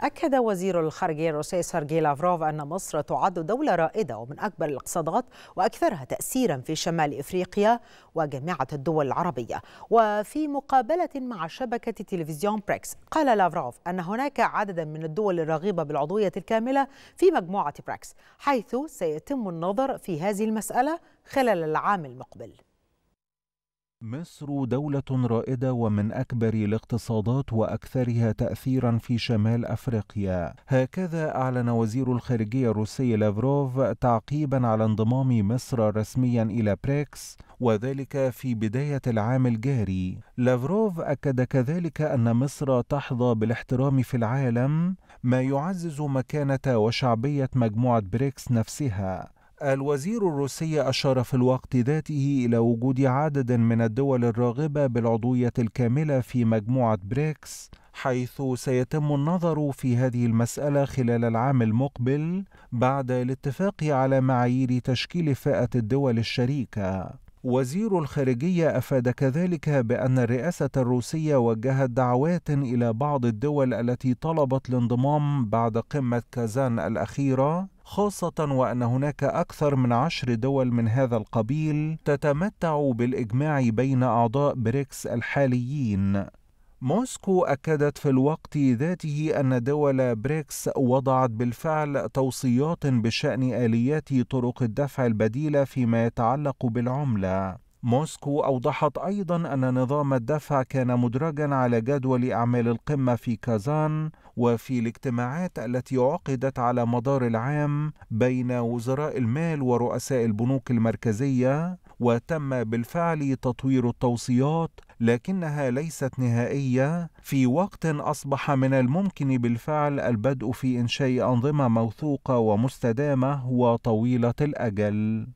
أكد وزير الخارجية الروسي سيرجي لافروف أن مصر تعد دولة رائدة ومن أكبر الاقتصادات وأكثرها تأثيرا في شمال إفريقيا وجامعة الدول العربية وفي مقابلة مع شبكة تلفزيون بريكس قال لافروف أن هناك عددا من الدول الرغيبة بالعضوية الكاملة في مجموعة بريكس حيث سيتم النظر في هذه المسألة خلال العام المقبل مصر دولة رائدة ومن أكبر الاقتصادات وأكثرها تأثيرا في شمال أفريقيا هكذا أعلن وزير الخارجية الروسي لافروف تعقيبا على انضمام مصر رسميا إلى بريكس وذلك في بداية العام الجاري لافروف أكد كذلك أن مصر تحظى بالاحترام في العالم ما يعزز مكانة وشعبية مجموعة بريكس نفسها الوزير الروسي أشار في الوقت ذاته إلى وجود عدد من الدول الراغبة بالعضوية الكاملة في مجموعة بريكس حيث سيتم النظر في هذه المسألة خلال العام المقبل بعد الاتفاق على معايير تشكيل فئة الدول الشريكة وزير الخارجية أفاد كذلك بأن الرئاسة الروسية وجهت دعوات إلى بعض الدول التي طلبت الانضمام بعد قمة كازان الأخيرة خاصة وأن هناك أكثر من عشر دول من هذا القبيل تتمتع بالإجماع بين أعضاء بريكس الحاليين موسكو أكدت في الوقت ذاته أن دول بريكس وضعت بالفعل توصيات بشأن آليات طرق الدفع البديلة فيما يتعلق بالعملة. موسكو أوضحت أيضا أن نظام الدفع كان مدرجا على جدول أعمال القمة في كازان وفي الاجتماعات التي عقدت على مدار العام بين وزراء المال ورؤساء البنوك المركزية وتم بالفعل تطوير التوصيات لكنها ليست نهائية في وقت أصبح من الممكن بالفعل البدء في إنشاء أنظمة موثوقة ومستدامة وطويلة الأجل